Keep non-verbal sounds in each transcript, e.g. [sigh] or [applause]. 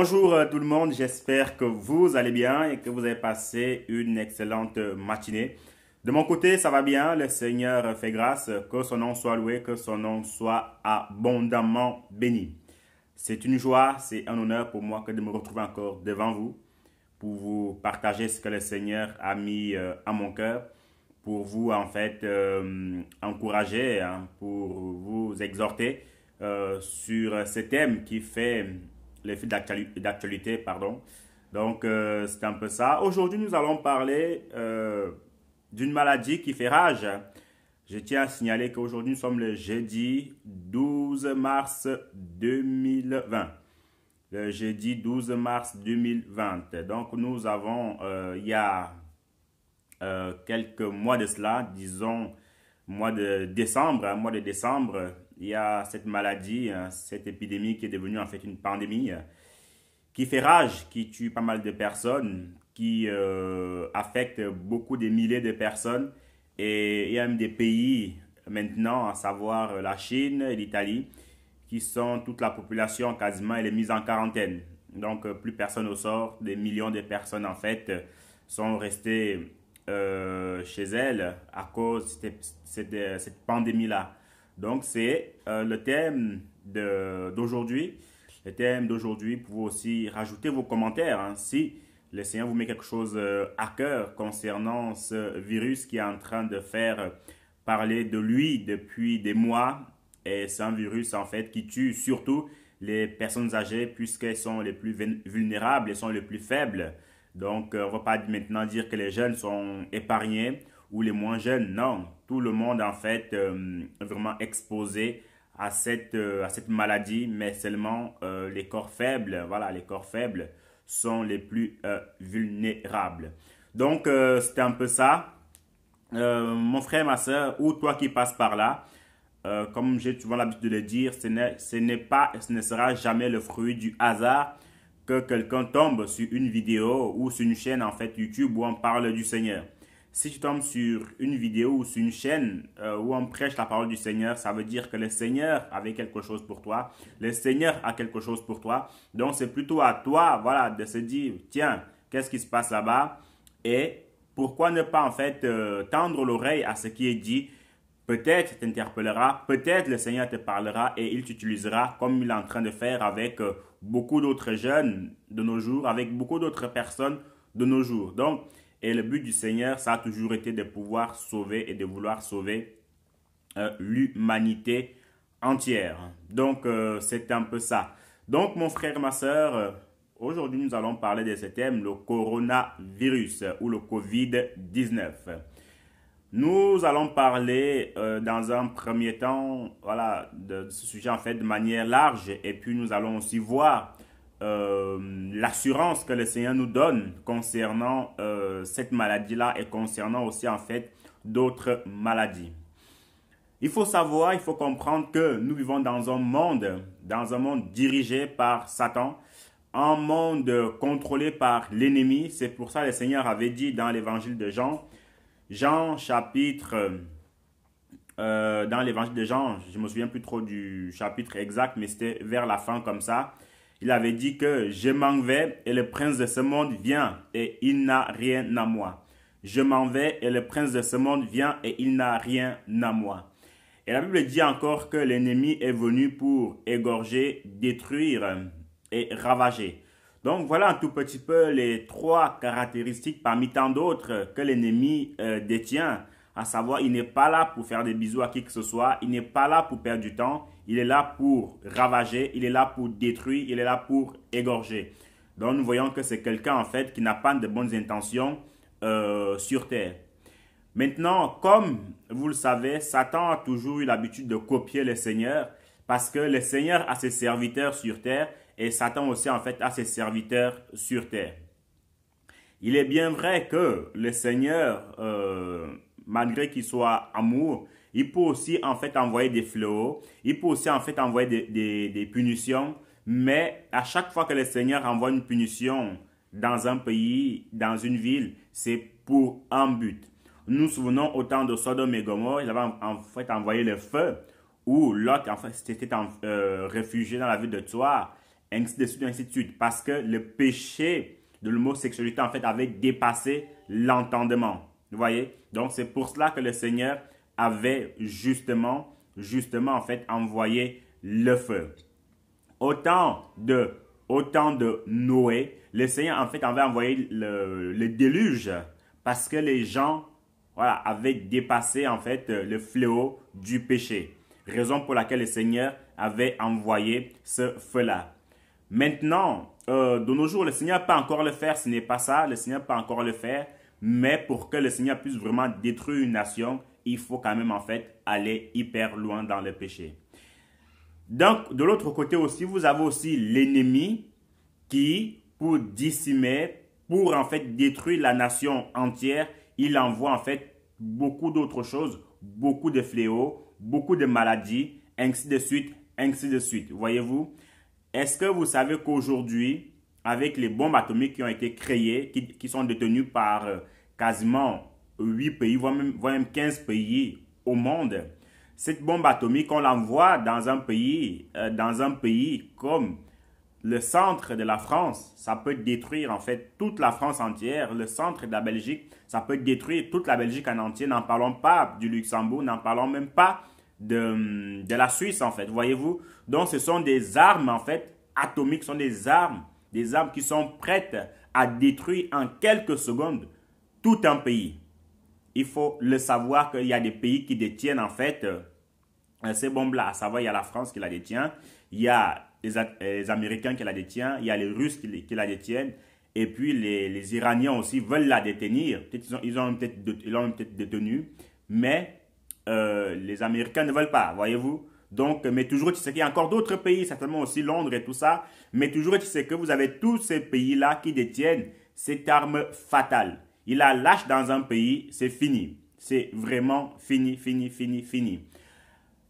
Bonjour tout le monde, j'espère que vous allez bien et que vous avez passé une excellente matinée. De mon côté, ça va bien, le Seigneur fait grâce, que son nom soit loué, que son nom soit abondamment béni. C'est une joie, c'est un honneur pour moi que de me retrouver encore devant vous pour vous partager ce que le Seigneur a mis euh, à mon cœur, pour vous en fait euh, encourager, hein, pour vous exhorter euh, sur ce thème qui fait les fils d'actualité, pardon. Donc, euh, c'est un peu ça. Aujourd'hui, nous allons parler euh, d'une maladie qui fait rage. Je tiens à signaler qu'aujourd'hui, nous sommes le jeudi 12 mars 2020. Le jeudi 12 mars 2020. Donc, nous avons, euh, il y a quelques mois de cela, disons, mois de décembre, mois de décembre, il y a cette maladie, hein, cette épidémie qui est devenue en fait une pandémie, qui fait rage, qui tue pas mal de personnes, qui euh, affecte beaucoup de milliers de personnes. Et il y a même des pays maintenant, à savoir la Chine et l'Italie, qui sont toute la population quasiment, elle est mise en quarantaine. Donc euh, plus personne au sort, des millions de personnes en fait sont restées euh, chez elles à cause de cette pandémie-là. Donc, c'est euh, le thème d'aujourd'hui. Le thème d'aujourd'hui, vous pouvez aussi rajouter vos commentaires. Hein. si le Seigneur vous met quelque chose euh, à cœur concernant ce virus qui est en train de faire parler de lui depuis des mois. Et c'est un virus, en fait, qui tue surtout les personnes âgées puisqu'elles sont les plus vulnérables, elles sont les plus faibles. Donc, euh, on ne va pas maintenant dire que les jeunes sont épargnés ou les moins jeunes. Non, tout le monde en fait euh, vraiment exposé à cette, euh, à cette maladie, mais seulement euh, les corps faibles, voilà, les corps faibles sont les plus vulnérables. Donc, c'était un peu ça. mon frère, ma soeur, ou toi qui passes par là, comme j'ai souvent l'habitude de le dire, ce, ce, pas, ce ne sera jamais le fruit du hasard que quelqu'un tombe sur une vidéo ou sur une chaîne en fait YouTube où on parle du Seigneur. Si tu tombes sur une vidéo ou sur une chaîne euh, où on prêche la parole du Seigneur, ça veut dire que le Seigneur avait quelque chose pour toi. Le Seigneur a quelque chose pour toi. Donc c'est plutôt à toi, voilà, de se dire, tiens, qu'est-ce qui se passe là-bas Et pourquoi ne pas en fait euh, tendre l'oreille à ce qui est dit Peut-être t'interpellera, peut-être le Seigneur te parlera et il t'utilisera comme il est en train de faire avec euh, beaucoup d'autres jeunes de nos jours, avec beaucoup d'autres personnes de nos jours. Donc, et le but du Seigneur, ça a toujours été de pouvoir sauver et de vouloir sauver euh, l'humanité entière. Donc, euh, c'est un peu ça. Donc, mon frère, ma soeur, euh, aujourd'hui, nous allons parler de ce thème, le coronavirus ou le COVID-19. Nous allons parler dans un premier temps voilà, de ce sujet en fait de manière large et puis nous allons aussi voir euh, l'assurance que le Seigneur nous donne concernant euh, cette maladie-là et concernant aussi en fait d'autres maladies. Il faut savoir, il faut comprendre que nous vivons dans un monde, dans un monde dirigé par Satan, un monde contrôlé par l'ennemi. C'est pour ça que le Seigneur avait dit dans l'évangile de Jean, Jean chapitre, euh, dans l'évangile de Jean, je me souviens plus trop du chapitre exact, mais c'était vers la fin comme ça. Il avait dit que je m'en vais et le prince de ce monde vient et il n'a rien à moi. Je m'en vais et le prince de ce monde vient et il n'a rien à moi. Et la Bible dit encore que l'ennemi est venu pour égorger, détruire et ravager. Donc voilà un tout petit peu les trois caractéristiques parmi tant d'autres que l'ennemi euh, détient, à savoir il n'est pas là pour faire des bisous à qui que ce soit, il n'est pas là pour perdre du temps, il est là pour ravager, il est là pour détruire, il est là pour égorger. Donc nous voyons que c'est quelqu'un en fait qui n'a pas de bonnes intentions euh, sur terre. Maintenant, comme vous le savez, Satan a toujours eu l'habitude de copier le Seigneur parce que le Seigneur a ses serviteurs sur terre et Satan aussi en fait a ses serviteurs sur terre. Il est bien vrai que le Seigneur, euh, malgré qu'il soit amour, il peut aussi en fait envoyer des fléaux. Il peut aussi en fait envoyer des, punitions. Mais à chaque fois que le Seigneur envoie une punition dans un pays, dans une ville, c'est pour un but. Nous souvenons au temps de Sodome et Gomorre, ils avaient en fait envoyé le feu, Ou Lot en fait s'était euh, réfugié dans la ville de Tsoar, ainsi de suite, ainsi de suite, parce que le péché de l'homosexualité en fait avait dépassé l'entendement. Vous voyez Donc c'est pour cela que le Seigneur avait justement, justement en fait envoyé le feu. Autant de, de Noé, le Seigneur en fait avait envoyé le, déluge parce que les gens voilà, avaient dépassé en fait le fléau du péché. Raison pour laquelle le Seigneur avait envoyé ce feu-là. Maintenant, euh, de nos jours, le Seigneur peut encore le faire. Ce n'est pas ça. Le Seigneur peut encore le faire. Mais pour que le Seigneur puisse vraiment détruire une nation, il faut quand même en fait aller hyper loin dans le péché. Donc, de l'autre côté aussi, vous avez aussi l'ennemi qui, pour dissimer, pour en fait détruire la nation entière, il envoie en fait beaucoup d'autres choses, beaucoup de fléaux, beaucoup de maladies, ainsi de suite, ainsi de suite. Voyez-vous, est-ce que vous savez qu'aujourd'hui, avec les bombes atomiques qui ont été créées, qui, sont détenues par euh, quasiment 8 pays, voire même, 15 pays au monde. Cette bombe atomique, on l'envoie dans un pays, euh, dans un pays comme le centre de la France, ça peut détruire en fait toute la France entière. Le centre de la Belgique, ça peut détruire toute la Belgique en entier. N'en parlons pas du Luxembourg, n'en parlons même pas de, la Suisse en fait, voyez-vous. Donc ce sont des armes en fait atomiques, ce sont des armes, des armes qui sont prêtes à détruire en quelques secondes tout un pays il faut le savoir qu'il y a des pays qui détiennent en fait euh, ces bombes-là. À savoir, il y a la France qui la détient, il y a les, Américains qui la détiennent, il y a les Russes qui, la détiennent, et puis les, Iraniens aussi veulent la détenir. Ils ont peut-être peut détenue, mais euh, les Américains ne veulent pas, voyez-vous. Donc, mais toujours, tu sais qu'il y a encore d'autres pays, certainement aussi Londres et tout ça, mais toujours, tu sais que vous avez tous ces pays-là qui détiennent cette arme fatale il la lâche dans un pays, c'est fini. C'est vraiment fini, fini, fini, fini.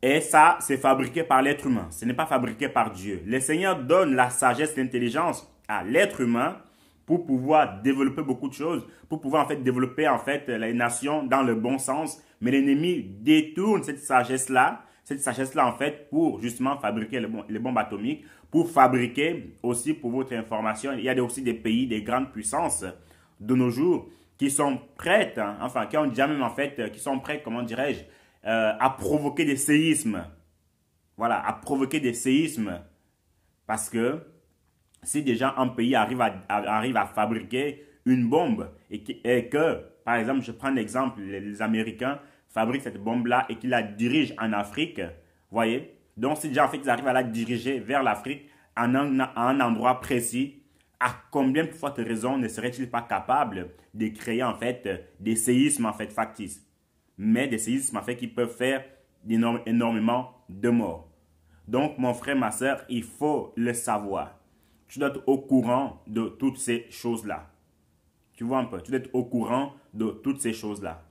Et ça, c'est fabriqué par l'être humain. Ce n'est pas fabriqué par Dieu. Le Seigneur donne la sagesse, l'intelligence à l'être humain pour pouvoir développer beaucoup de choses, pour pouvoir en fait développer en fait les nations dans le bon sens. Mais l'ennemi détourne cette sagesse-là, cette sagesse-là en fait pour justement fabriquer les, les bombes atomiques, pour fabriquer aussi pour votre information. Il y a aussi des pays, des grandes puissances de nos jours qui sont prêtes, hein, enfin, qui ont déjà même en fait, euh, qui sont prêtes, comment dirais-je, euh, à provoquer des séismes. Voilà, à provoquer des séismes. Parce que si déjà un pays arrive à, arrive à fabriquer une bombe et, que, par exemple, je prends l'exemple, les, Américains fabriquent cette bombe-là et qu'ils la dirigent en Afrique, voyez Donc si déjà en fait ils arrivent à la diriger vers l'Afrique, en à un endroit précis, à combien de fois de raison ne serait-il pas capable de créer en fait des séismes en fait factices, mais des séismes en fait qui peuvent faire énormément de morts. Donc mon frère, ma soeur, il faut le savoir. Tu dois être au courant de toutes ces choses-là. Tu vois un peu, tu dois être au courant de toutes ces choses-là.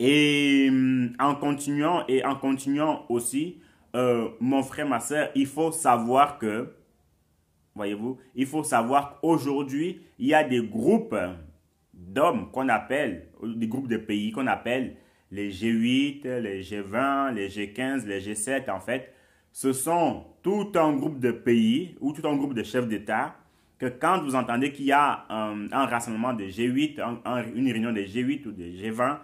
Et hum, en continuant et en continuant aussi, euh, mon frère, ma soeur, il faut savoir que Voyez-vous, il faut savoir qu'aujourd'hui, il y a des groupes d'hommes qu'on appelle, des groupes de pays qu'on appelle les G8, les G20, les G15, les G7, en fait. Ce sont tout un groupe de pays ou tout un groupe de chefs d'État que quand vous entendez qu'il y a un, rassemblement de G8, une réunion des G8 ou des G20,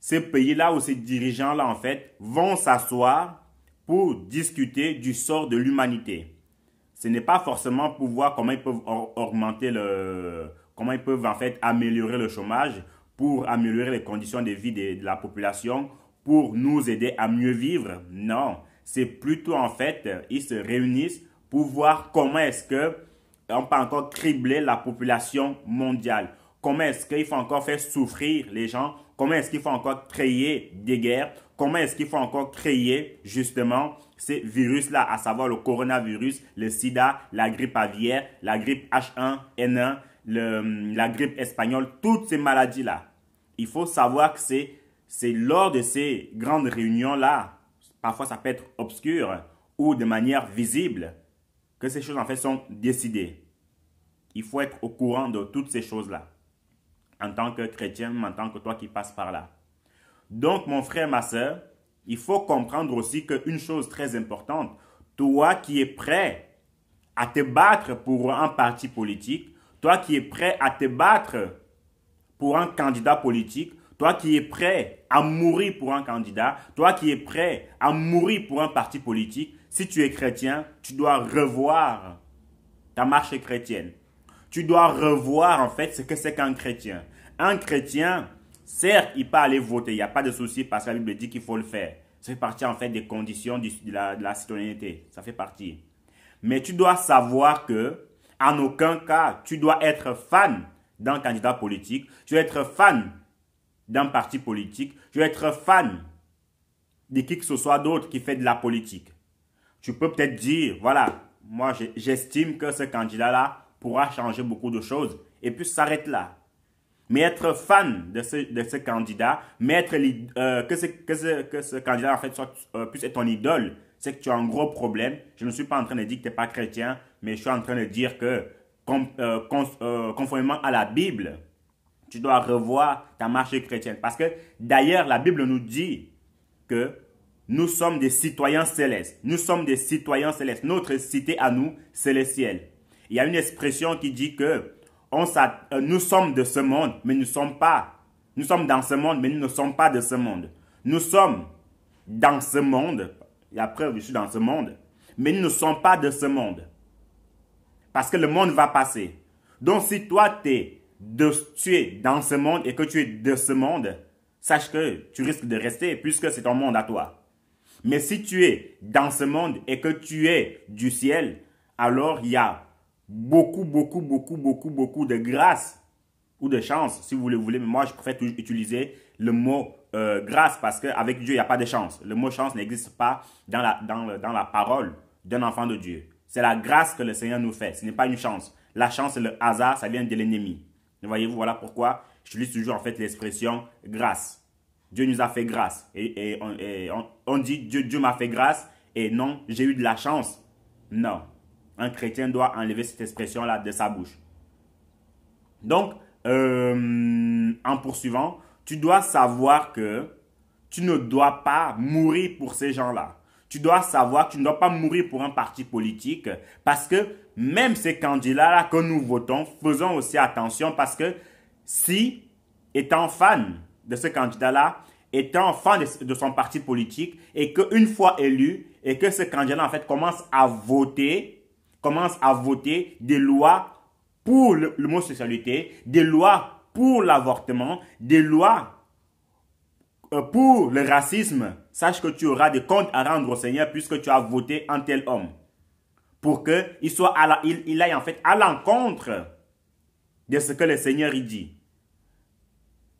ces pays-là ou ces dirigeants-là, en fait, vont s'asseoir pour discuter du sort de l'humanité ce n'est pas forcément pour voir comment ils peuvent augmenter le, comment ils peuvent en fait améliorer le chômage pour améliorer les conditions de vie de, la population, pour nous aider à mieux vivre. Non, c'est plutôt en fait, ils se réunissent pour voir comment est-ce que on peut encore cribler la population mondiale. Comment est-ce qu'il faut encore faire souffrir les gens? Comment est-ce qu'il faut encore créer des guerres? Comment est-ce qu'il faut encore créer justement ces virus-là, à savoir le coronavirus, le sida, la grippe aviaire, la grippe H1N1, la grippe espagnole, toutes ces maladies-là? Il faut savoir que c'est c'est lors de ces grandes réunions-là, parfois ça peut être obscur ou de manière visible, que ces choses en fait sont décidées. Il faut être au courant de toutes ces choses-là en tant que chrétien, en tant que toi qui passes par là. Donc, mon frère, ma soeur, il faut comprendre aussi qu'une chose très importante, toi qui es prêt à te battre pour un parti politique, toi qui es prêt à te battre pour un candidat politique, toi qui es prêt à mourir pour un candidat, toi qui es prêt à mourir pour un parti politique, si tu es chrétien, tu dois revoir ta marche chrétienne tu dois revoir en fait ce que c'est qu'un chrétien. Un chrétien, certes, il peut aller voter, il n'y a pas de souci parce que la Bible dit qu'il faut le faire. Ça fait partie en fait des conditions de, la, de, la, citoyenneté. Ça fait partie. Mais tu dois savoir que, en aucun cas, tu dois être fan d'un candidat politique. Tu dois être fan d'un parti politique. Tu dois être fan de qui que ce soit d'autre qui fait de la politique. Tu peux peut-être dire, voilà, moi j'estime que ce candidat-là pourra changer beaucoup de choses et puis s'arrête là. Mais être fan de ce, candidat, mais être, euh, que, ce, que, ce, candidat en fait soit, euh, plus ton idole, c'est que tu as un gros problème. Je ne suis pas en train de dire que tu n'es pas chrétien, mais je suis en train de dire que euh, conformément à la Bible, tu dois revoir ta marche chrétienne. Parce que d'ailleurs, la Bible nous dit que nous sommes des citoyens célestes. Nous sommes des citoyens célestes. Notre cité à nous, c'est le ciel. Il y a une expression qui dit que on euh, nous sommes de ce monde, mais nous ne sommes pas. Nous sommes dans ce monde, mais nous ne sommes pas de ce monde. Nous sommes dans ce monde, et après, je suis dans ce monde, mais nous ne sommes pas de ce monde. Parce que le monde va passer. Donc, si toi, tu es dans ce monde et que tu es de ce monde, sache que tu risques de rester puisque c'est ton monde à toi. Mais si tu es dans ce monde et que tu es du ciel, alors il y a beaucoup, beaucoup, beaucoup, beaucoup, beaucoup de grâce ou de chance, si vous le voulez. Mais moi, je préfère utiliser le mot euh, grâce parce qu'avec Dieu, il n'y a pas de chance. Le mot chance n'existe pas dans la, dans, dans la parole d'un enfant de Dieu. C'est la grâce que le Seigneur nous fait. Ce n'est pas une chance. La chance, c'est le hasard, ça vient de l'ennemi. Voyez-vous, voilà pourquoi je lis toujours en fait l'expression grâce. Dieu nous a fait grâce. Et, on, on, dit Dieu, Dieu m'a fait grâce et non, j'ai eu de la chance. Non, un chrétien doit enlever cette expression-là de sa bouche. Donc, euh, en poursuivant, tu dois savoir que tu ne dois pas mourir pour ces gens-là. Tu dois savoir que tu ne dois pas mourir pour un parti politique parce que même ces candidats-là que nous votons, faisons aussi attention parce que si, étant fan de ce candidat-là, étant fan de, son parti politique et qu'une fois élu et que ce candidat en fait commence à voter commence à voter des lois pour l'homosexualité, des lois pour l'avortement, des lois euh, pour le racisme, sache que tu auras des comptes à rendre au Seigneur puisque tu as voté un tel homme. Pour qu'il soit il, il aille en fait à l'encontre de ce que le Seigneur dit.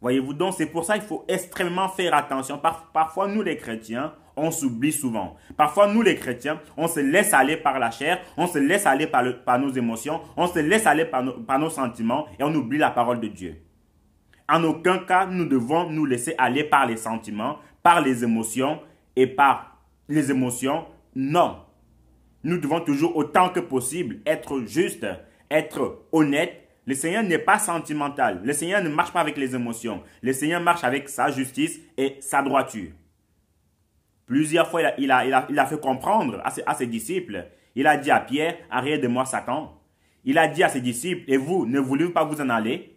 Voyez-vous donc, c'est pour ça qu'il faut extrêmement faire attention. parfois, nous les chrétiens, on s'oublie souvent. Parfois, nous les chrétiens, on se laisse aller par la chair, on se laisse aller par, nos émotions, on se laisse aller par, par nos sentiments et on oublie la parole de Dieu. En aucun cas, nous devons nous laisser aller par les sentiments, par les émotions et par les émotions. Non. Nous devons toujours autant que possible être juste, être honnête. Le Seigneur n'est pas sentimental. Le Seigneur ne marche pas avec les émotions. Le Seigneur marche avec sa justice et sa droiture. Plusieurs fois, il a, fait comprendre à ses, disciples. Il a dit à Pierre, arrière de moi, Satan. Il a dit à ses disciples, et vous, ne voulez pas vous en aller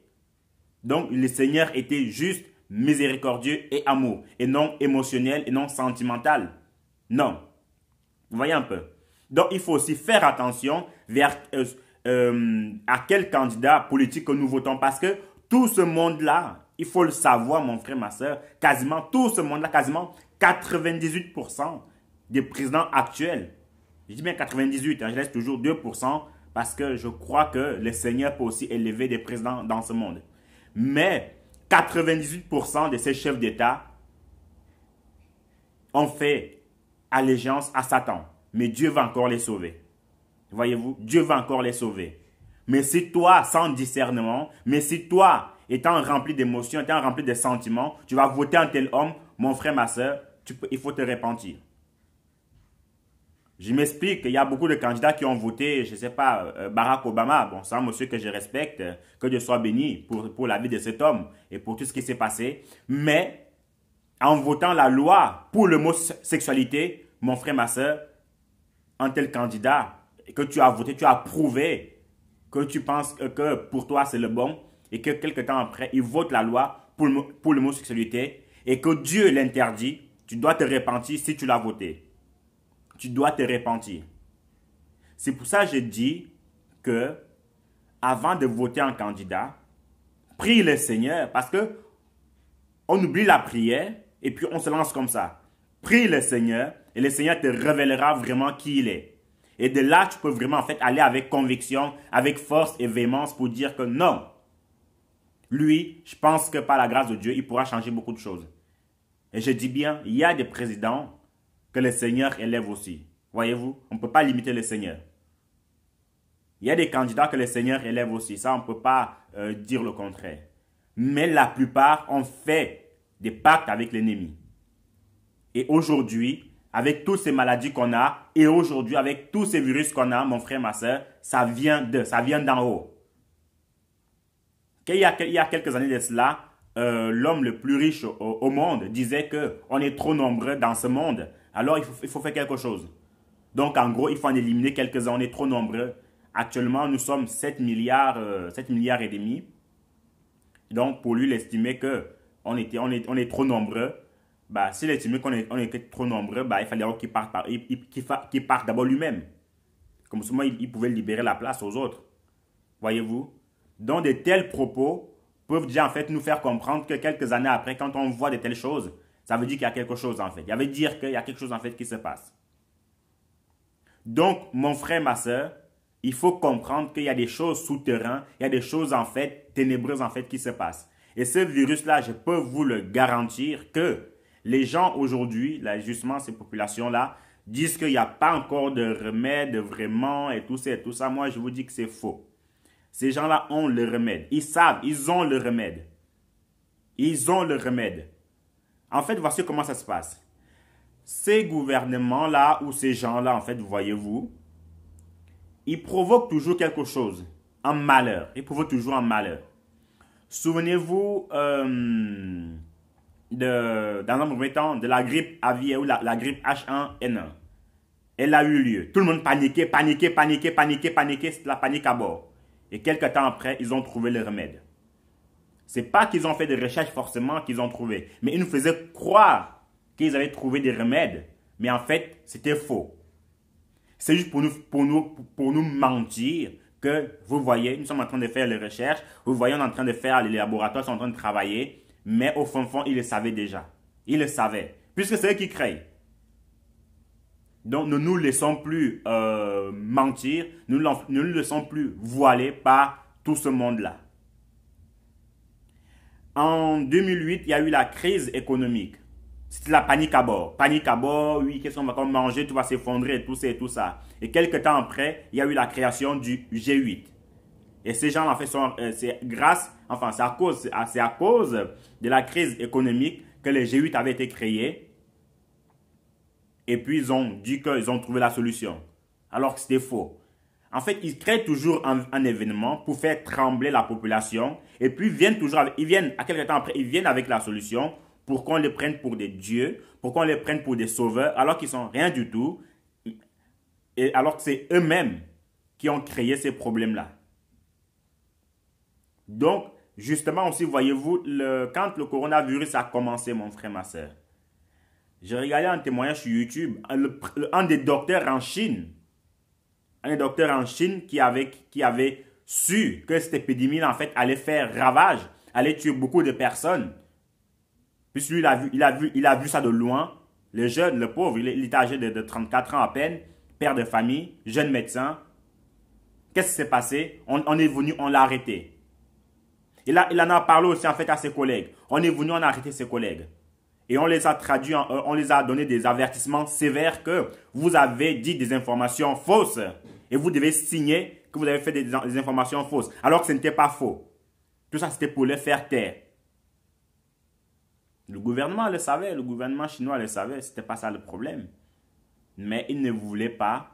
Donc, le Seigneur était juste, miséricordieux et amour, et non émotionnel et non sentimental. Non. Vous voyez un peu. Donc, il faut aussi faire attention vers, euh, euh, à quel candidat politique nous votons, parce que tout ce monde-là il faut le savoir, mon frère, ma soeur. Quasiment tout ce monde-là, quasiment 98% des présidents actuels. Je dis bien 98, hein, je laisse toujours 2% parce que je crois que le Seigneur peut aussi élever des présidents dans ce monde. Mais 98% de ces chefs d'État ont fait allégeance à Satan. Mais Dieu va encore les sauver. Voyez-vous, Dieu va encore les sauver. Mais si toi, sans discernement, mais si toi, étant rempli d'émotions, étant rempli de sentiments, tu vas voter un tel homme, mon frère, ma soeur, il faut te repentir. Je m'explique, il y a beaucoup de candidats qui ont voté, je ne sais pas, euh, Barack Obama. Bon, c'est monsieur que je respecte, que Dieu soit béni pour, pour la vie de cet homme et pour tout ce qui s'est passé. Mais en votant la loi pour le mot sexualité, mon frère, ma soeur, un tel candidat que tu as voté, tu as prouvé que tu penses que pour toi c'est le bon, et que quelques temps après, il vote la loi pour, l'homosexualité et que Dieu l'interdit, tu dois te repentir si tu l'as voté. Tu dois te repentir. C'est pour ça que je dis que avant de voter un candidat, prie le Seigneur parce que on oublie la prière et puis on se lance comme ça. Prie le Seigneur et le Seigneur te révélera vraiment qui il est. Et de là, tu peux vraiment en fait aller avec conviction, avec force et véhémence pour dire que non, lui, je pense que par la grâce de Dieu, il pourra changer beaucoup de choses. Et je dis bien, il y a des présidents que le Seigneur élève aussi. Voyez-vous, on ne peut pas limiter le Seigneur. Il y a des candidats que le Seigneur élève aussi. Ça, on ne peut pas euh, dire le contraire. Mais la plupart ont fait des pactes avec l'ennemi. Et aujourd'hui, avec toutes ces maladies qu'on a, et aujourd'hui, avec tous ces virus qu'on a, mon frère, ma soeur, ça vient de, ça vient d'en haut qu'il y, a, il y a quelques années de cela, euh, l'homme le plus riche au, monde disait que on est trop nombreux dans ce monde, alors il faut, il faut faire quelque chose. Donc en gros, il faut en éliminer quelques-uns, on est trop nombreux. Actuellement, nous sommes 7 milliards, 7 euh, milliards et demi. Donc pour lui, il estimait que on, était, on, est, on est trop nombreux. Bah, s'il estimait qu'on on était trop nombreux, bah, il fallait qu'il parte, parte d'abord lui-même. Comme ça, il pouvait libérer la place aux autres. Voyez-vous dont de tels propos peuvent déjà en fait nous faire comprendre que quelques années après, quand on voit de telles choses, ça veut dire qu'il y a quelque chose en fait. Ça veut dire qu'il y a quelque chose en fait qui se passe. Donc, mon frère, ma soeur, il faut comprendre qu'il y a des choses souterraines, il y a des choses en fait ténébreuses en fait qui se passent. Et ce virus-là, je peux vous le garantir que les gens aujourd'hui, justement ces populations-là, disent qu'il n'y a pas encore de remède vraiment et tout ça et tout ça. Moi, je vous dis que c'est faux. Ces gens-là ont le remède. Ils savent, ils ont le remède. Ils ont le remède. En fait, voici comment ça se passe. Ces gouvernements-là ou ces gens-là, en fait, voyez-vous, ils provoquent toujours quelque chose, un malheur. Ils provoquent toujours un malheur. Souvenez-vous euh, de, dans un premier temps, de la grippe aviaire ou la, grippe H1N1. Elle a eu lieu. Tout le monde paniquait, paniquait, paniquait, paniquait, paniquait, la panique à bord. Et quelques temps après, ils ont trouvé le remède. C'est pas qu'ils ont fait des recherches forcément qu'ils ont trouvé, mais ils nous faisaient croire qu'ils avaient trouvé des remèdes, mais en fait, c'était faux. C'est juste pour nous, pour, nous, pour nous mentir que, vous voyez, nous sommes en train de faire les recherches, vous voyez, on est en train de faire, les laboratoires sont en train de travailler, mais au fond fond, ils le savaient déjà. Ils le savaient, puisque c'est eux qui créent. Donc ne nous laissons plus euh, mentir, nous ne nous laissons plus voiler par tout ce monde-là. En 2008, il y a eu la crise économique. C'était la panique à bord. Panique à bord, oui, qu'est-ce qu'on va manger, tout va s'effondrer, tout ça et tout ça. Et quelques temps après, il y a eu la création du G8. Et ces gens, en fait, euh, c'est grâce, enfin, c'est à, cause, à cause de la crise économique que le G8 avait été créé et puis ils ont dit qu'ils ont trouvé la solution. Alors que c'était faux. En fait, ils créent toujours un, événement pour faire trembler la population. Et puis ils viennent toujours, avec, ils viennent, à quelques temps ils viennent avec la solution pour qu'on les prenne pour des dieux, pour qu'on les prenne pour des sauveurs, alors qu'ils sont rien du tout. Et alors que c'est eux-mêmes qui ont créé ces problèmes-là. Donc, justement aussi, voyez-vous, quand le coronavirus a commencé, mon frère, ma soeur, j'ai regardé un témoignage sur YouTube, un, des docteurs en Chine, un des docteurs en Chine qui avait, su que cette épidémie en fait, allait faire ravage, allait tuer beaucoup de personnes. Puis lui, il a vu, ça de loin. Le jeune, le pauvre, il, est âgé de, 34 ans à peine, père de famille, jeune médecin, Qu'est-ce qui s'est passé on, est venu, on l'a arrêté. il en a parlé aussi en fait à ses collègues. On est venu, on a arrêté ses collègues. Et on les a traduits, euh, on les a donné des avertissements sévères que vous avez dit des informations fausses. Et vous devez signer que vous avez fait des, informations fausses. Alors que ce n'était pas faux. Tout ça, c'était pour les faire taire. Le gouvernement le savait, le gouvernement chinois le savait, c'était pas ça le problème. Mais il ne voulait pas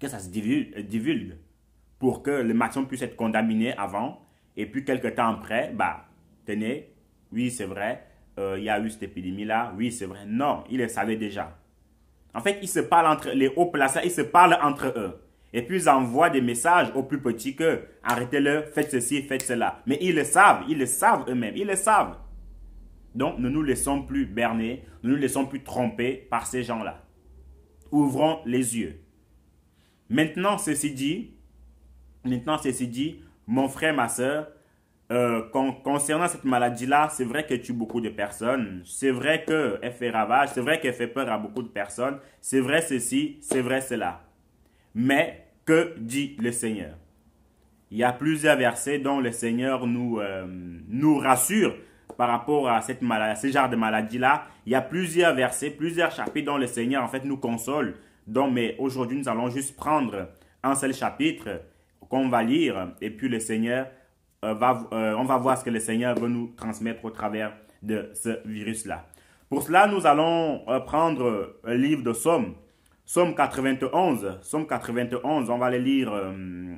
que ça se euh, divulgue pour que le maximum puisse être condamné avant et puis quelques temps après, bah, tenez, oui, c'est vrai, euh, il y a eu cette épidémie-là. Oui, c'est vrai. Non, ils le savaient déjà. En fait, ils se parlent entre les hauts placés, ils se parlent entre eux. Et puis ils envoient des messages aux plus petits que arrêtez-le, faites ceci, faites cela. Mais ils le savent, ils le savent eux-mêmes, ils le savent. Donc ne nous laissons plus berner, ne nous laissons plus tromper par ces gens-là. Ouvrons les yeux. Maintenant, ceci dit, maintenant, ceci dit, mon frère, ma soeur, euh, concernant cette maladie-là, c'est vrai qu'elle tue beaucoup de personnes, c'est vrai qu'elle fait ravage, c'est vrai qu'elle fait peur à beaucoup de personnes, c'est vrai ceci, c'est vrai cela. Mais que dit le Seigneur Il y a plusieurs versets dont le Seigneur nous, euh, nous rassure par rapport à, cette maladie, ce genre de maladie-là. Il y a plusieurs versets, plusieurs chapitres dont le Seigneur en fait nous console. Donc, mais aujourd'hui, nous allons juste prendre un seul chapitre qu'on va lire et puis le Seigneur euh, euh, on va voir ce que le Seigneur veut nous transmettre au travers de ce virus-là. Pour cela, nous allons euh, prendre un livre de Somme, Somme 91. Somme 91, on va le lire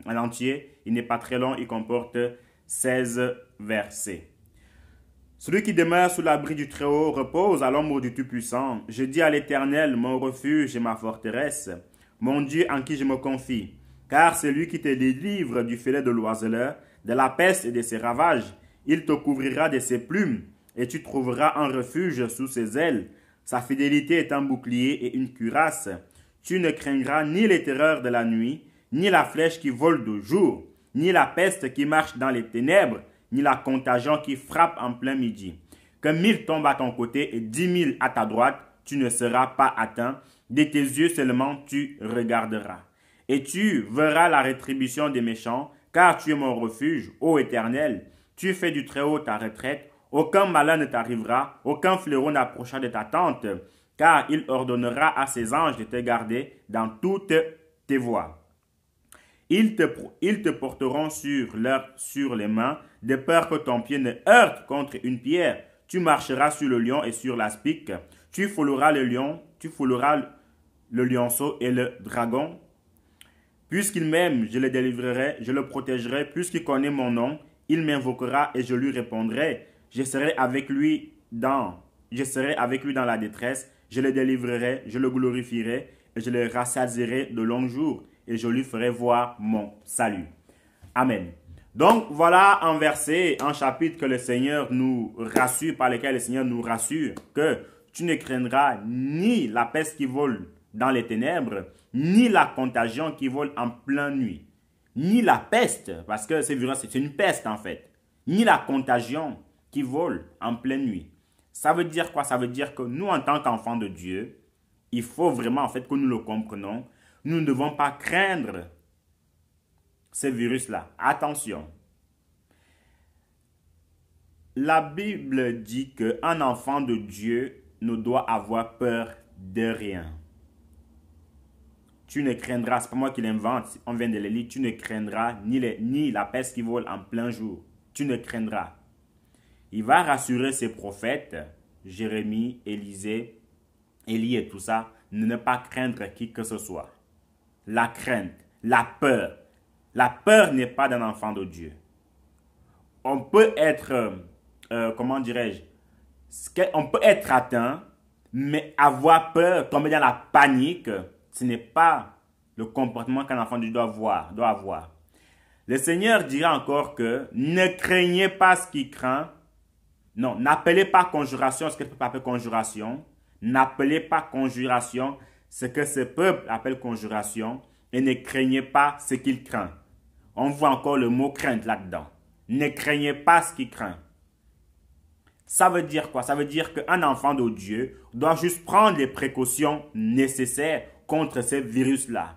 en entier. Il n'est pas très long, il comporte 16 versets. Celui qui demeure sous l'abri du Très-Haut repose à l'ombre du Tout-Puissant. Je dis à l'Éternel, mon refuge et ma forteresse, mon Dieu en qui je me confie. Car c'est lui qui te délivre du filet de l'oiseleur, de la peste et de ses ravages. Il te couvrira de ses plumes, et tu trouveras un refuge sous ses ailes. Sa fidélité est un bouclier et une cuirasse. Tu ne craindras ni les terreurs de la nuit, ni la flèche qui vole de jour, ni la peste qui marche dans les ténèbres, ni la contagion qui frappe en plein midi. Que mille tombent à ton côté et dix mille à ta droite, tu ne seras pas atteint. De tes yeux seulement tu regarderas. Et tu verras la rétribution des méchants, car tu es mon refuge, ô Éternel, tu fais du Très-Haut ta retraite, aucun malin ne t'arrivera, aucun fleuron n'approchera de ta tente, car il ordonnera à ses anges de te garder dans toutes tes voies. Ils te, porteront sur, les mains, de peur que ton pied ne heurte contre une pierre. Tu marcheras sur le lion et sur l'aspic. Tu fouleras le lion, tu fouleras le lionceau et le dragon. Puisqu'il m'aime, je le délivrerai, je le protégerai, puisqu'il connaît mon nom, il m'invoquera et je lui répondrai. Je serai avec lui dans, je serai avec lui dans la détresse, je le délivrerai, je le glorifierai et je le rassasierai de longs jours et je lui ferai voir mon salut. Amen. Donc voilà un verset, un chapitre que le Seigneur nous rassure, par lequel le Seigneur nous rassure que tu ne craindras ni la peste qui vole dans les ténèbres, ni la contagion qui vole en pleine nuit, ni la peste, parce que virus, c'est une peste en fait, ni la contagion qui vole en pleine nuit. Ça veut dire quoi Ça veut dire que nous, en tant qu'enfants de Dieu, il faut vraiment en fait que nous le comprenons. Nous ne devons pas craindre ce virus-là. Attention. La Bible dit qu'un enfant de Dieu ne doit avoir peur de rien. Tu ne craindras, c'est pas moi qui l'invente, on vient de l'Élie. tu ne craindras ni, les, ni la peste qui vole en plein jour. Tu ne craindras. Il va rassurer ses prophètes, Jérémie, Élisée, Élie et tout ça, de ne pas craindre qui que ce soit. La crainte, la peur. La peur n'est pas d'un enfant de Dieu. On peut être, euh, euh, comment dirais-je, on peut être atteint, mais avoir peur, tomber dans la panique, ce n'est pas le comportement qu'un enfant doit avoir, doit avoir. Le Seigneur dira encore que ne craignez pas ce qu'il craint. Non, n'appelez pas conjuration ce que le peuple appelle conjuration. N'appelez pas conjuration ce que ce peuple appelle conjuration. Et ne craignez pas ce qu'il craint. On voit encore le mot crainte là-dedans. Ne craignez pas ce qu'il craint. Ça veut dire quoi Ça veut dire qu'un enfant de Dieu doit juste prendre les précautions nécessaires contre ces virus-là.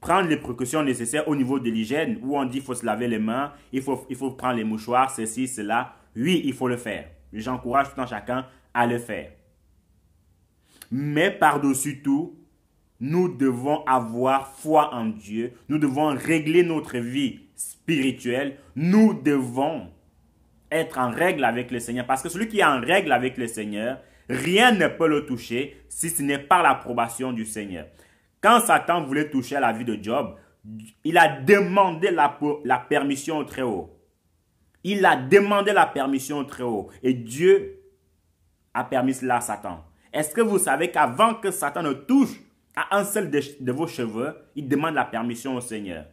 Prendre les précautions nécessaires au niveau de l'hygiène, où on dit il faut se laver les mains, il faut, il faut prendre les mouchoirs, ceci, cela. Oui, il faut le faire. J'encourage tout en chacun à le faire. Mais par-dessus tout, nous devons avoir foi en Dieu. Nous devons régler notre vie spirituelle. Nous devons être en règle avec le Seigneur. Parce que celui qui est en règle avec le Seigneur, Rien ne peut le toucher si ce n'est pas l'approbation du Seigneur. Quand Satan voulait toucher à la vie de Job, il a demandé la, la permission au Très-Haut. Il a demandé la permission au Très-Haut. Et Dieu a permis cela à Satan. Est-ce que vous savez qu'avant que Satan ne touche à un seul de, vos cheveux, il demande la permission au Seigneur.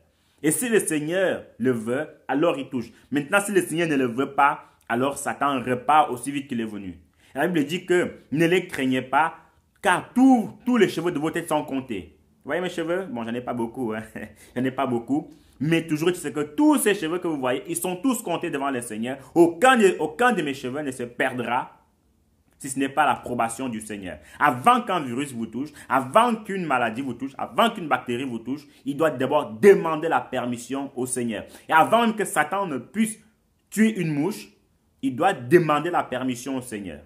Et si le Seigneur le veut, alors il touche. Maintenant, si le Seigneur ne le veut pas, alors Satan repart aussi vite qu'il est venu. La Bible dit que ne les craignez pas, car tous, tous les cheveux de vos têtes sont comptés. Vous voyez mes cheveux Bon, j'en ai pas beaucoup. Hein? [laughs] j'en ai pas beaucoup. Mais toujours, tu sais que tous ces cheveux que vous voyez, ils sont tous comptés devant le Seigneur. Aucun de, aucun de mes cheveux ne se perdra si ce n'est pas l'approbation du Seigneur. Avant qu'un virus vous touche, avant qu'une maladie vous touche, avant qu'une bactérie vous touche, il doit d'abord demander la permission au Seigneur. Et avant même que Satan ne puisse tuer une mouche, il doit demander la permission au Seigneur.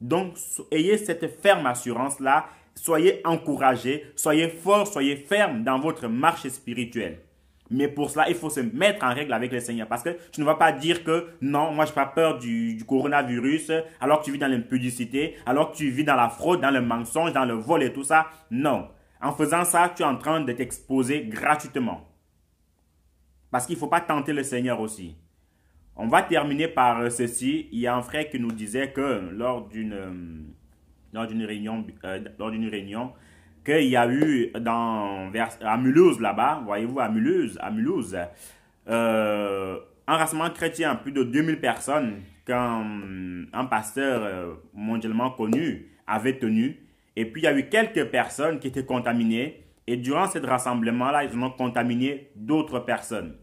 Donc, ayez cette ferme assurance-là. Soyez encouragés, soyez forts, soyez fermes dans votre marche spirituelle. Mais pour cela, il faut se mettre en règle avec le Seigneur. Parce que tu ne vas pas dire que non, moi je n'ai pas peur du, coronavirus, alors que tu vis dans l'impudicité, alors que tu vis dans la fraude, dans le mensonge, dans le vol et tout ça. Non. En faisant ça, tu es en train de t'exposer gratuitement. Parce qu'il ne faut pas tenter le Seigneur aussi. On va terminer par euh, ceci. Il y a un frère qui nous disait que lors d'une euh, lors d'une réunion euh, lors d'une réunion qu'il y a eu dans à Mulhouse là-bas, voyez-vous à Mulhouse, à un rassemblement chrétien plus de 2000 personnes qu'un un pasteur mondialement connu avait tenu et puis il y a eu quelques personnes qui étaient contaminées et durant ce rassemblement là, ils ont contaminé d'autres personnes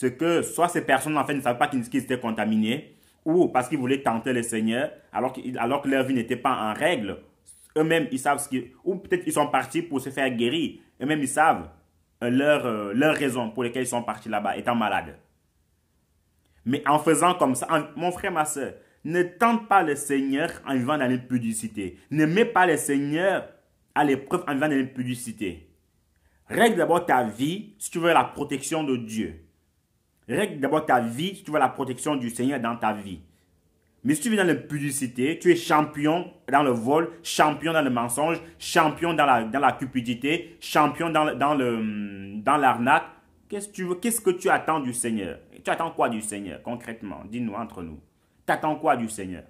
c'est que soit ces personnes en fait ne savaient pas qu'ils étaient contaminés, ou parce qu'ils voulaient tenter le Seigneur, alors, que, alors que leur vie n'était pas en règle. Eux-mêmes, ils savent ce qu'ils... Ou peut-être ils sont partis pour se faire guérir. Eux-mêmes, ils savent euh, leurs raisons euh, leur raison pour lesquelles ils sont partis là-bas, étant malades. Mais en faisant comme ça, mon frère, ma soeur, ne tente pas le Seigneur en vivant dans l'impudicité. Ne mets pas le Seigneur à l'épreuve en vivant dans l'impudicité. Règle d'abord ta vie si tu veux la protection de Dieu. Règle d'abord ta vie tu veux la protection du Seigneur dans ta vie. Mais si tu vis dans l'impudicité, tu es champion dans le vol, champion dans le mensonge, champion dans la, dans la cupidité, champion dans, dans le hum, dans l'arnaque. Qu'est-ce que tu veux Qu'est-ce que tu attends du Seigneur Tu attends quoi du Seigneur concrètement Dis-nous entre nous. Tu attends quoi du Seigneur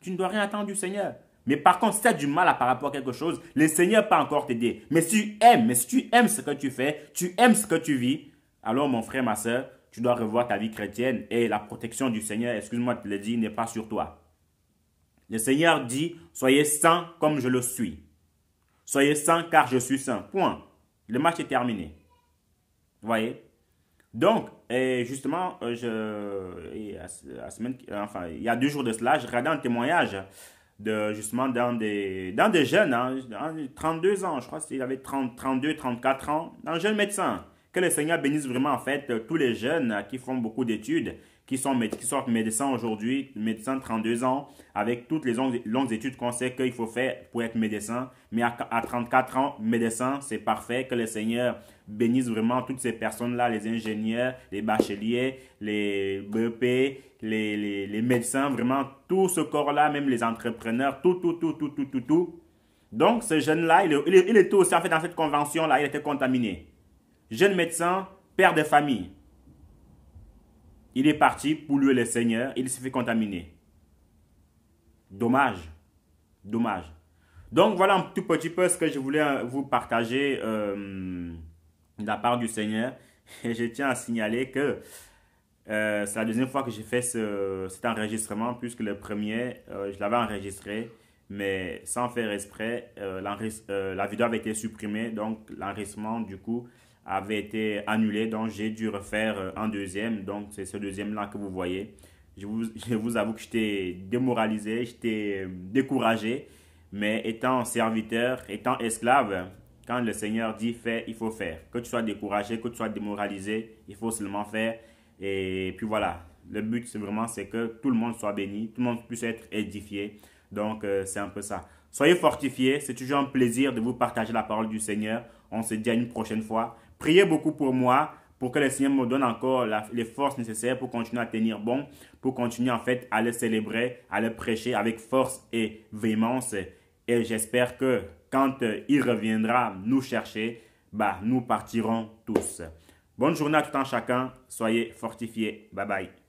Tu ne dois rien attendre du Seigneur. Mais par contre, si tu as du mal à par rapport à quelque chose, le Seigneur peut encore t'aider. Mais si tu aimes, mais si tu aimes ce que tu fais, tu aimes ce que tu vis, alors mon frère, ma soeur, tu dois revoir ta vie chrétienne et la protection du Seigneur, excuse-moi de te le dire, n'est pas sur toi. Le Seigneur dit, soyez saints comme je le suis. Soyez saints car je suis saint. Point. Le match est terminé. Vous voyez Donc, et justement, euh, je, semaine, enfin, il y a deux jours de cela, je regardais un témoignage de, justement des, dans des jeunes, hein, 32 ans, je crois qu'il avait 32, 34 ans, un jeune médecin que le Seigneur bénisse vraiment en fait euh, tous les jeunes euh, qui font beaucoup d'études, qui, sont, qui sortent médecins aujourd'hui, médecins 32 ans, avec toutes les longues, études qu'on sait qu'il faut faire pour être médecin. Mais à, 34 ans, médecin, c'est parfait. Que le Seigneur bénisse vraiment toutes ces personnes-là, les ingénieurs, les bacheliers, les BEP, les, les, médecins, vraiment tout ce corps-là, même les entrepreneurs, tout, tout, tout, tout, tout, tout, tout. Donc ce jeune-là, il, est il était aussi en fait dans cette convention-là, il était contaminé jeune médecin, père de famille. Il est parti pour louer le Seigneur, il s'est fait contaminer. Dommage, dommage. Donc voilà un tout petit peu ce que je voulais euh, vous partager euh, de la part du Seigneur. [laughs] Et je tiens à signaler que euh, c'est la deuxième fois que j'ai fait cet enregistrement, puisque le premier, je l'avais enregistré, mais sans faire exprès, la vidéo avait été supprimée, donc l'enregistrement, du coup, avait été annulé, donc j'ai dû refaire euh, un deuxième. Donc c'est ce deuxième-là que vous voyez. Je vous, [laughs] je vous avoue que j'étais démoralisé, j'étais euh, découragé, mais étant serviteur, étant esclave, quand le Seigneur dit fais, il faut faire. Que tu sois découragé, que tu sois démoralisé, il faut seulement faire. Et puis voilà, le but c'est vraiment c'est que tout le monde soit béni, tout le monde puisse être édifié. Donc euh, c'est un peu ça. Soyez fortifiés, c'est toujours un plaisir de vous partager la parole du Seigneur. On se dit à une prochaine fois. Priez beaucoup pour moi, pour que le Seigneur me donne encore les forces nécessaires pour continuer à tenir bon, pour continuer en fait à le célébrer, à le prêcher avec force et véhémence. Et j'espère que quand euh, il reviendra nous chercher, bah, nous partirons tous. Bonne journée à tout un chacun. Soyez fortifiés. Bye bye.